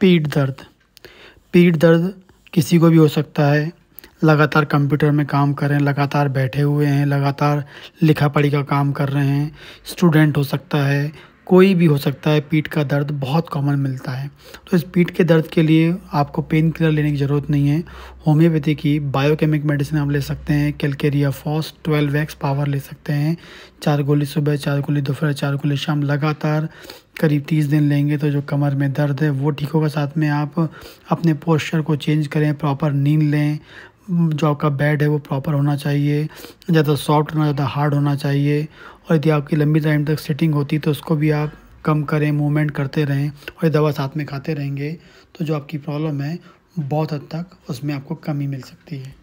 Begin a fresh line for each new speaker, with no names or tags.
पीठ दर्द पीठ दर्द किसी को भी हो सकता है लगातार कंप्यूटर में काम कर रहे हैं लगातार बैठे हुए हैं लगातार लिखा पढ़ी का काम कर रहे हैं स्टूडेंट हो सकता है कोई भी हो सकता है पीठ का दर्द बहुत कॉमन मिलता है तो इस पीठ के दर्द के लिए आपको पेन किलर लेने की ज़रूरत नहीं है होम्योपैथी की बायोकेमिक मेडिसिन आप ले सकते हैं Calcarea phos twelve X power ले सकते हैं चार गोली सुबह चार गोली दोपहर चार गोली शाम लगातार करीब तीस दिन लेंगे तो जो कमर में दर्द है वो ठीक होगा साथ में आप अपने पोस्चर को चेंज करें प्रॉपर नींद लें जो आपका बेड है वो प्रॉपर होना चाहिए ज़्यादा सॉफ्ट ना ज़्यादा हार्ड होना चाहिए और यदि आपकी लंबी टाइम तक सिटिंग होती तो उसको भी आप कम करें मूवमेंट करते रहें और ये दवा साथ में खाते रहेंगे तो जो आपकी प्रॉब्लम है बहुत हद तक उसमें आपको कमी मिल सकती है